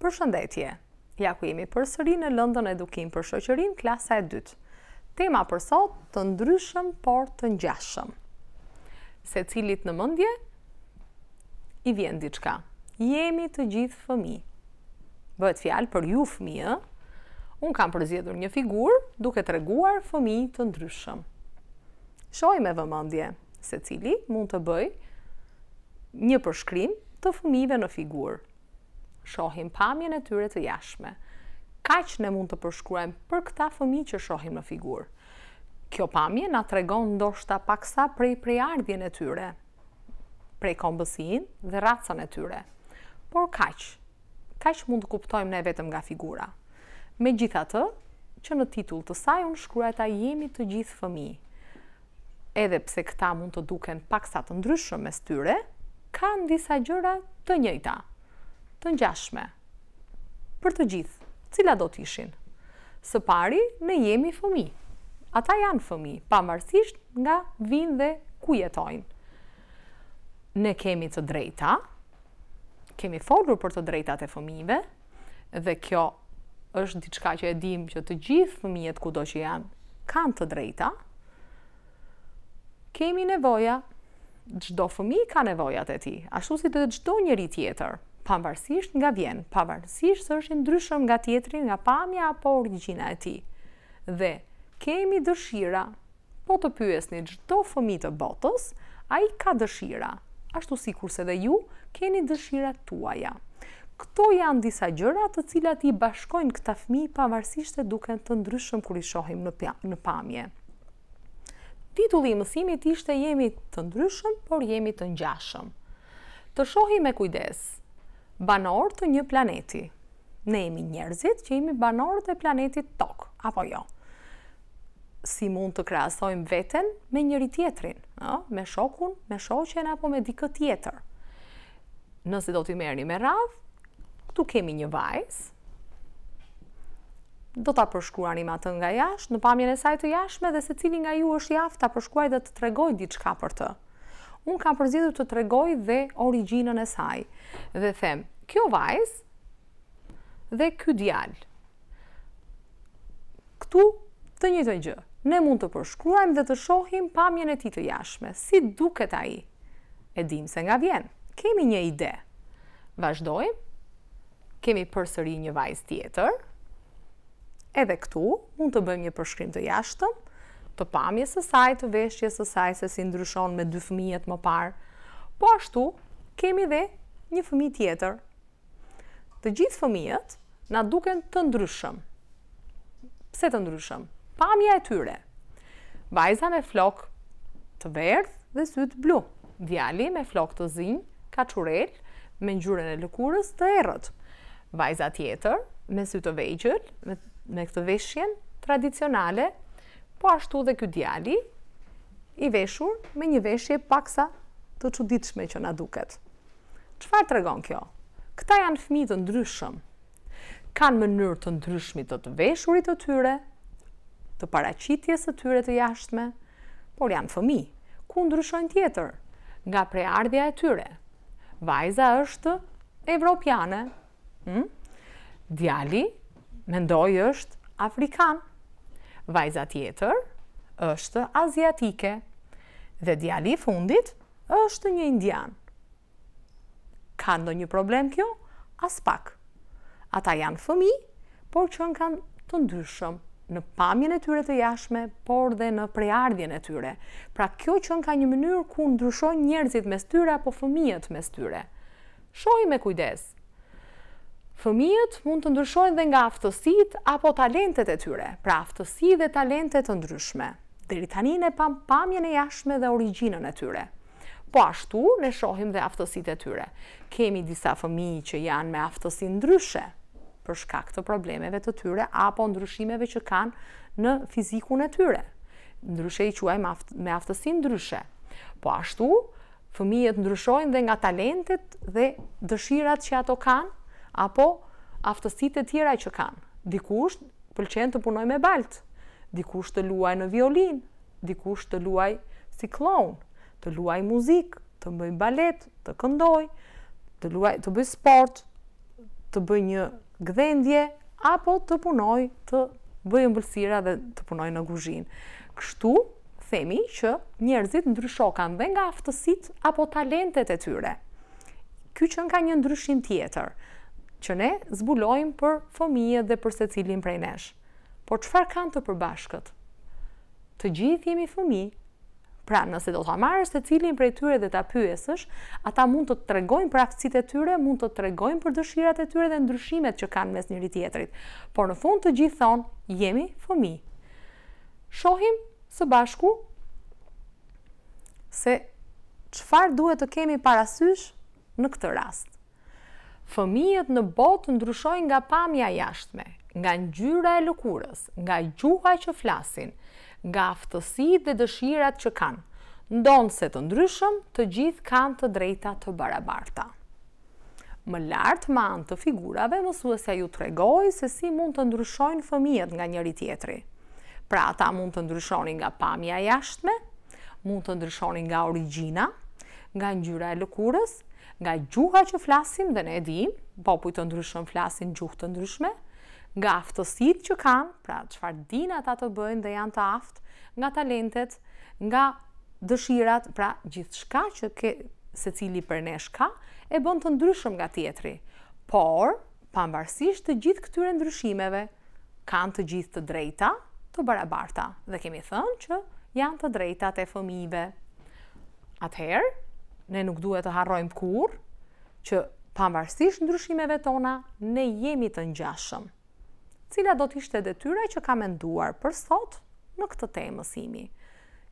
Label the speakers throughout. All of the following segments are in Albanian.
Speaker 1: Për shëndetje, ja ku jemi për sëri në Lëndën Edukim për Shëqërin, klasa e dytë. Tema për sot të ndryshëm, por të njashëm. Se cilit në mëndje, i vjen diçka. Jemi të gjithë fëmi. Bëhet fjalë për ju fëmijë, unë kam përzjedur një figurë duke të reguar fëmi të ndryshëm. Shoj me vëmëndje, se cili mund të bëj një përshkrim të fëmive në figurë shohim pamjen e tyre të jashme. Kaq ne mund të përshkruajmë për këta fëmijë që shohim në figurë. Kjo pamje na tregon ndoshta paksa prej ardhje e tyre, prej kombësin dhe racën e tyre. Por kaq, kaq mund të kuptojmë ne vetëm nga figura. Me gjitha të, që në titull të saj unë shkruaj ta jemi të gjithë fëmi. Edhe pse këta mund të duken paksa të ndryshëm mes tyre, kanë disa gjëra të njëjta të ngjashme. Për të gjithë, cila do të ishin? Së pari, ne jemi fëmi. Ata janë fëmi, pa nga vinë dhe ku jetojnë. Ne kemi të drejta, kemi folur për të drejtat e fëmijëve dhe kjo është diçka që e dim që të gjithë fëmijët kudo që janë kanë të drejta. Kemi nevoja, çdo fëmijë ka nevojat e tij, ashtu si të çdo njëri tjetër pavarësisht nga vjen, pavarësisht së është ndryshëm nga tjetëri nga pamja apo origjina e ti. Dhe kemi dëshira, po të pyes një gjithdo fëmi të botës, a i ka dëshira, ashtu si kurse dhe ju, keni dëshira tuaja. Këto janë disa gjëra të cilat i bashkojnë këta fëmi pavarësisht e duken të ndryshëm kur i shohim në, në pamje. Titulli i mësimit ishte jemi të ndryshëm, por jemi të ngjashëm. Të shohim me kujdes banor të një planeti. Ne jemi njerëzit që jemi banor të planetit tokë, apo jo? Si mund të krasojmë veten me njëri tjetrin, me shokun, me shoqen, apo me dikë tjetër? Nëse do t'i meri me radhë, këtu kemi një vajzë, do t'a përshkruar një matë nga jashtë, në pamjene e sajtë jashtë me dhe se cili nga ju është jaftë t'a përshkruaj dhe të tregoj diçka për të unë kam përzidhur të tregoj dhe originën e saj. Dhe them, kjo vajz dhe kjo djal. Këtu të një të gjë. Ne mund të përshkruajmë dhe të shohim pamjen e ti të jashme. Si duket a i? E dim se nga vjen. Kemi një ide. Vashdojmë. Kemi përsëri një vajz tjetër. Edhe këtu mund të bëjmë një përshkrim të jashtëm të pamje së saj, të veshje së saj, se si ndryshon me dy fëmijet më parë. Po ashtu, kemi dhe një fëmi tjetër. Të gjithë fëmijet na duken të ndryshëm. Pse të ndryshëm? Pamja e tyre. Vajza me flok të verdh dhe sytë blu. Djali me flok të zinj, kaqurel, me ngjyrën e lëkurës të errët. Vajza tjetër me sy të vegjël, me, me këtë veshjen tradicionale po ashtu dhe kjo djali i veshur me një veshje paksa të quditshme që na duket. Qëfar të regon kjo? Këta janë fmi të ndryshëm, kanë mënyrë të ndryshmi të të veshurit të tyre, të paracitjes të tyre të jashtme, por janë fëmi, ku ndryshojnë tjetër, nga preardhja e tyre. Vajza është evropiane, hm? djali, mendoj është afrikanë, vajza tjetër është aziatike dhe djali i fundit është një indian. Ka ndonjë problem kjo? As pak. Ata janë fëmi, por që në kanë të ndryshëm në pamjen e tyre të jashme, por dhe në preardhjen e tyre. Pra kjo që në ka një mënyrë ku ndryshon njerëzit mes tyre apo fëmijët mes tyre. Shoj me kujdes, Fëmijët mund të ndryshojnë dhe nga aftësit apo talentet e tyre, pra aftësi dhe talentet të ndryshme, dhe rritanin e pam pamjen e jashme dhe originën e tyre. Po ashtu, ne shohim dhe aftësit e tyre. Kemi disa fëmi që janë me aftësi ndryshe, për shkak të problemeve të tyre, apo ndryshimeve që kanë në fizikun e tyre. Ndryshe i quaj me aftësi ndryshe. Po ashtu, fëmijët ndryshojnë dhe nga talentet dhe dëshirat që ato kanë, apo aftësitë e tjera që kanë. Dikush pëlqen të punojë me baltë, dikush të luajë në violin, dikush të luajë si clown, të luajë muzikë, të bëjë balet, të këndojë, të luajë të bëjë sport, të bëjë një gdhendje apo të punojë të bëjë ëmbëlsira dhe të punojë në kuzhinë. Kështu themi që njerëzit ndryshokan dhe nga aftësitë apo talentet e tyre. Ky që nga një ndryshim tjetër, që ne zbulojmë për fëmijët dhe për se cilin prej nesh. Por qëfar kanë të përbashkët? Të gjithë jemi fëmi, pra nëse do të amarë se cilin prej tyre dhe të pyesësh, ata mund të të regojnë për aftësit e tyre, mund të të regojnë për dëshirat e tyre dhe ndryshimet që kanë mes njëri tjetrit. Por në fund të gjithë thonë, jemi fëmi. Shohim së bashku se qëfar duhet të kemi parasysh në këtë rastë fëmijët në botë ndryshojnë nga pamja jashtme, nga njyra e lëkurës, nga gjuha që flasin, nga aftësi dhe dëshirat që kanë. Ndonë se të ndryshëm, të gjithë kanë të drejta të barabarta. Më lartë ma në të figurave, mësuesja ju tregoj se si mund të ndryshojnë fëmijët nga njëri tjetri. Pra ata mund të ndryshonin nga pamja jashtme, mund të ndryshonin nga origina, nga njyra e lëkurës, nga gjuha që flasim dhe ne edhim, popujt të ndryshëm flasin gjuhë të ndryshme, nga aftësit që kanë, pra qëfar dina ta të bëjnë dhe janë të aftë, nga talentet, nga dëshirat, pra gjithë shka që ke, se cili për ne shka, e bën të ndryshëm nga tjetri. Por, pambarsisht të gjithë këtyre ndryshimeve, kanë të gjithë të drejta, të barabarta, dhe kemi thënë që janë të drejta të fëmive. Atëherë, ne nuk duhet të harrojmë kur që pavarësisht ndryshimeve tona ne jemi të ngjashëm. Cila do të ishte detyra që kam menduar për sot në këtë temë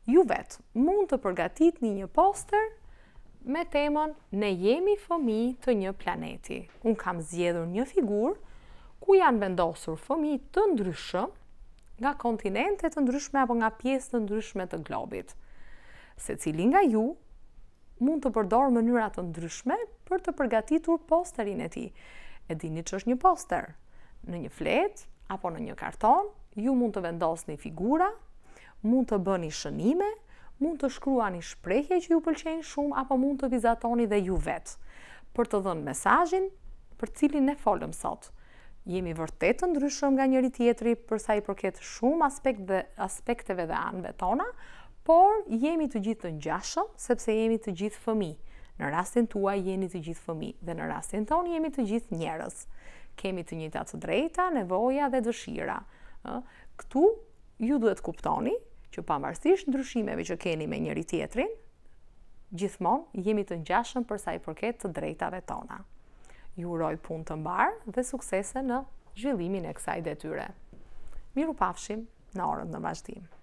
Speaker 1: Ju vet mund të përgatitni një poster me temën ne jemi fëmijë të një planeti. Un kam zgjedhur një figurë ku janë vendosur fëmijë të ndryshëm nga kontinente të ndryshme apo nga pjesë të ndryshme të globit. Se cili nga ju mund të përdorë mënyrat të ndryshme për të përgatitur posterin e ti. E dini që është një poster. Në një flet, apo në një karton, ju mund të vendos një figura, mund të bëni shënime, mund të shkruani shprejhje që ju pëlqenjë shumë, apo mund të vizatoni dhe ju vetë. Për të dhënë mesajin, për cilin ne folëm sot. Jemi vërtet të ndryshëm nga njëri tjetri, përsa i përket shumë aspekt dhe, aspekteve dhe anëve tona, por jemi të gjithë të ngjashëm sepse jemi të gjithë fëmijë. Në rastin tuaj jeni të gjithë fëmijë dhe në rastin ton jemi të gjithë njerëz. Kemi të njëjtat të drejta, nevoja dhe dëshira. Ë, këtu ju duhet kuptoni që pavarësisht ndryshimeve që keni me njëri tjetrin, gjithmonë jemi të ngjashëm për sa i përket të drejtave tona. Ju uroj punë të mbarë dhe suksese në zhvillimin e kësaj detyre. Miru pafshim në orët në vazhdimë.